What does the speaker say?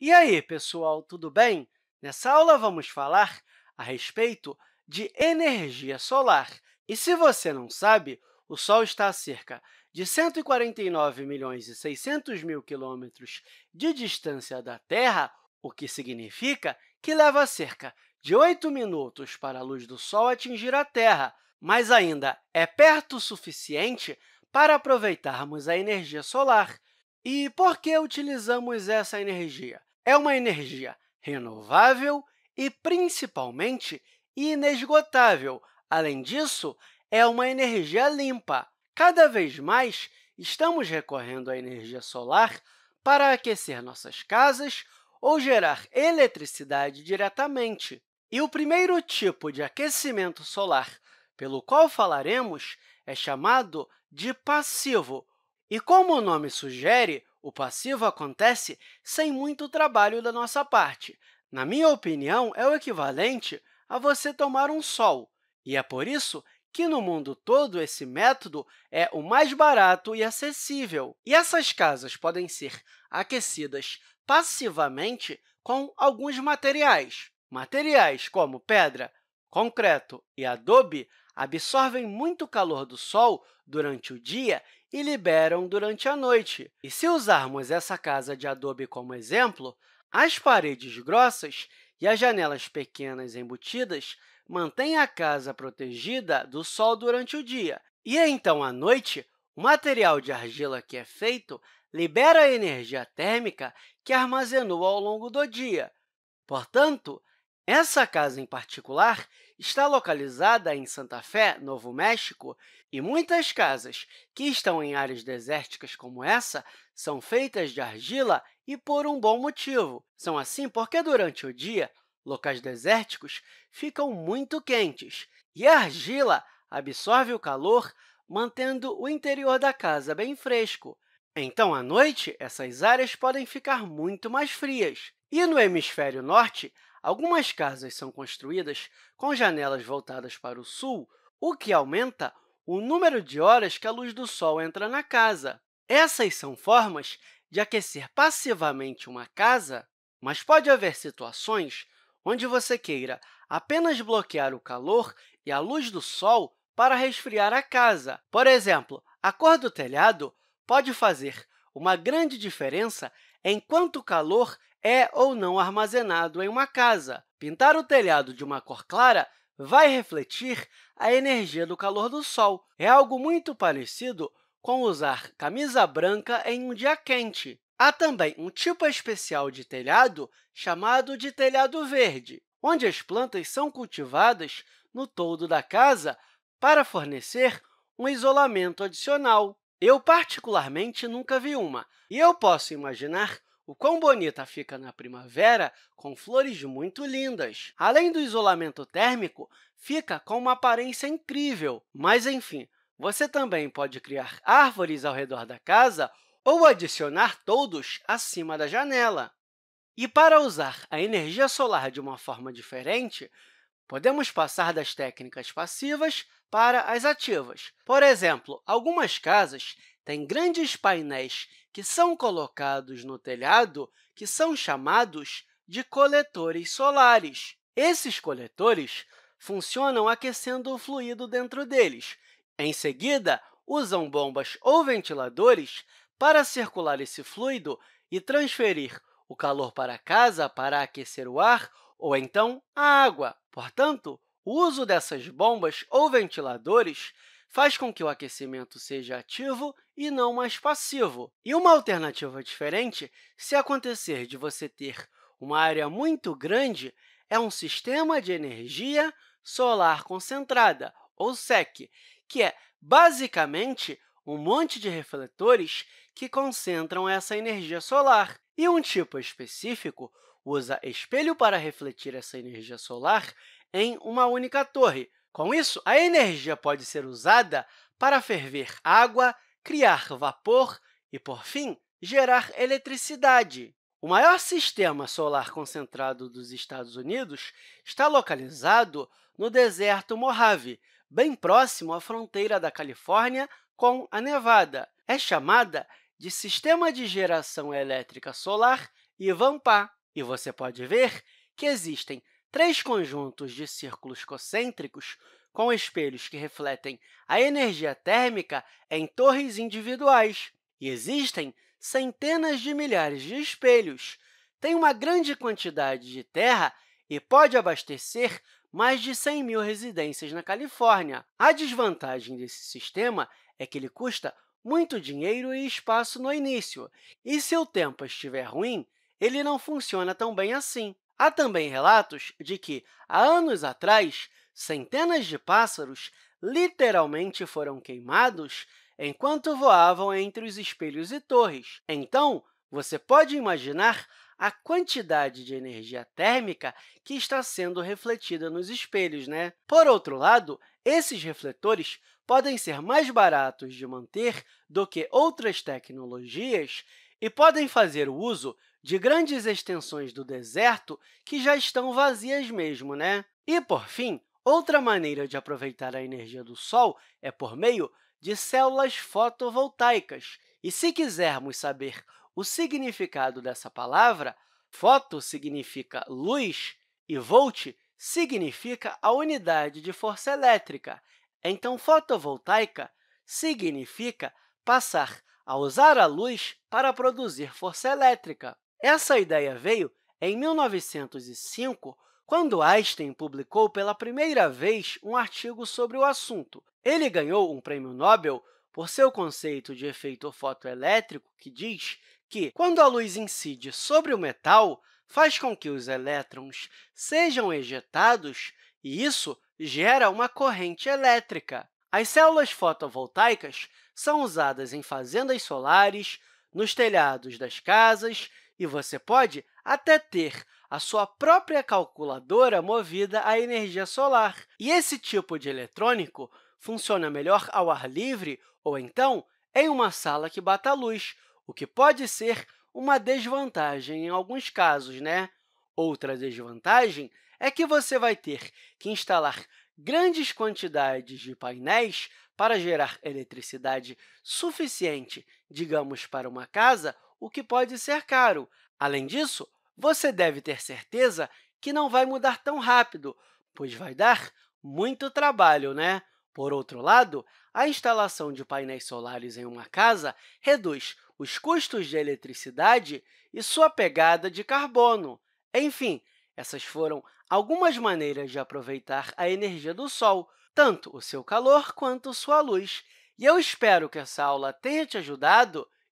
E aí, pessoal, tudo bem? Nessa aula, vamos falar a respeito de energia solar. E se você não sabe, o Sol está a cerca de 149 milhões e 600 mil quilômetros de distância da Terra, o que significa que leva cerca de 8 minutos para a luz do Sol atingir a Terra, mas ainda é perto o suficiente para aproveitarmos a energia solar. E por que utilizamos essa energia? é uma energia renovável e, principalmente, inesgotável. Além disso, é uma energia limpa. Cada vez mais, estamos recorrendo à energia solar para aquecer nossas casas ou gerar eletricidade diretamente. E o primeiro tipo de aquecimento solar pelo qual falaremos é chamado de passivo. E como o nome sugere, o passivo acontece sem muito trabalho da nossa parte. Na minha opinião, é o equivalente a você tomar um sol, e é por isso que no mundo todo esse método é o mais barato e acessível. E essas casas podem ser aquecidas passivamente com alguns materiais. Materiais como pedra, Concreto e adobe absorvem muito calor do Sol durante o dia e liberam durante a noite. E se usarmos essa casa de adobe como exemplo, as paredes grossas e as janelas pequenas embutidas mantêm a casa protegida do sol durante o dia. E então, à noite, o material de argila que é feito libera a energia térmica que armazenou ao longo do dia. Portanto, essa casa em particular está localizada em Santa Fé, Novo México, e muitas casas que estão em áreas desérticas como essa são feitas de argila e por um bom motivo. São assim porque durante o dia, locais desérticos ficam muito quentes e a argila absorve o calor, mantendo o interior da casa bem fresco. Então, à noite, essas áreas podem ficar muito mais frias. E no hemisfério norte, Algumas casas são construídas com janelas voltadas para o sul, o que aumenta o número de horas que a luz do sol entra na casa. Essas são formas de aquecer passivamente uma casa, mas pode haver situações onde você queira apenas bloquear o calor e a luz do sol para resfriar a casa. Por exemplo, a cor do telhado pode fazer uma grande diferença em quanto calor é ou não armazenado em uma casa. Pintar o telhado de uma cor clara vai refletir a energia do calor do sol. É algo muito parecido com usar camisa branca em um dia quente. Há também um tipo especial de telhado chamado de telhado verde, onde as plantas são cultivadas no todo da casa para fornecer um isolamento adicional. Eu, particularmente, nunca vi uma, e eu posso imaginar o quão bonita fica na primavera com flores muito lindas. Além do isolamento térmico, fica com uma aparência incrível. Mas, enfim, você também pode criar árvores ao redor da casa ou adicionar todos acima da janela. E para usar a energia solar de uma forma diferente, podemos passar das técnicas passivas para as ativas. Por exemplo, algumas casas tem grandes painéis que são colocados no telhado que são chamados de coletores solares. Esses coletores funcionam aquecendo o fluido dentro deles. Em seguida, usam bombas ou ventiladores para circular esse fluido e transferir o calor para casa para aquecer o ar ou então a água. Portanto, o uso dessas bombas ou ventiladores faz com que o aquecimento seja ativo e não mais passivo. E uma alternativa diferente, se acontecer de você ter uma área muito grande, é um sistema de energia solar concentrada, ou SEC, que é basicamente um monte de refletores que concentram essa energia solar. E um tipo específico usa espelho para refletir essa energia solar em uma única torre, com isso, a energia pode ser usada para ferver água, criar vapor e, por fim, gerar eletricidade. O maior sistema solar concentrado dos Estados Unidos está localizado no deserto Mojave, bem próximo à fronteira da Califórnia com a Nevada. É chamada de Sistema de Geração Elétrica Solar Ivanpah, e você pode ver que existem Três conjuntos de círculos concêntricos com espelhos que refletem a energia térmica em torres individuais. E existem centenas de milhares de espelhos. Tem uma grande quantidade de terra e pode abastecer mais de 100 mil residências na Califórnia. A desvantagem desse sistema é que ele custa muito dinheiro e espaço no início, e se o tempo estiver ruim, ele não funciona tão bem assim. Há também relatos de que, há anos atrás, centenas de pássaros literalmente foram queimados enquanto voavam entre os espelhos e torres. Então, você pode imaginar a quantidade de energia térmica que está sendo refletida nos espelhos, né? Por outro lado, esses refletores podem ser mais baratos de manter do que outras tecnologias e podem fazer o uso de grandes extensões do deserto que já estão vazias mesmo, né? E, por fim, outra maneira de aproveitar a energia do Sol é por meio de células fotovoltaicas. E se quisermos saber o significado dessa palavra, foto significa luz e volt significa a unidade de força elétrica. Então, fotovoltaica significa passar a usar a luz para produzir força elétrica. Essa ideia veio em 1905, quando Einstein publicou pela primeira vez um artigo sobre o assunto. Ele ganhou um prêmio Nobel por seu conceito de efeito fotoelétrico, que diz que, quando a luz incide sobre o metal, faz com que os elétrons sejam ejetados e isso gera uma corrente elétrica. As células fotovoltaicas são usadas em fazendas solares, nos telhados das casas e você pode até ter a sua própria calculadora movida à energia solar. E esse tipo de eletrônico funciona melhor ao ar livre ou, então, em uma sala que bata luz, o que pode ser uma desvantagem em alguns casos, né? Outra desvantagem é que você vai ter que instalar grandes quantidades de painéis para gerar eletricidade suficiente, digamos, para uma casa o que pode ser caro. Além disso, você deve ter certeza que não vai mudar tão rápido, pois vai dar muito trabalho, né? Por outro lado, a instalação de painéis solares em uma casa reduz os custos de eletricidade e sua pegada de carbono. Enfim, essas foram algumas maneiras de aproveitar a energia do Sol, tanto o seu calor quanto sua luz. E eu espero que essa aula tenha te ajudado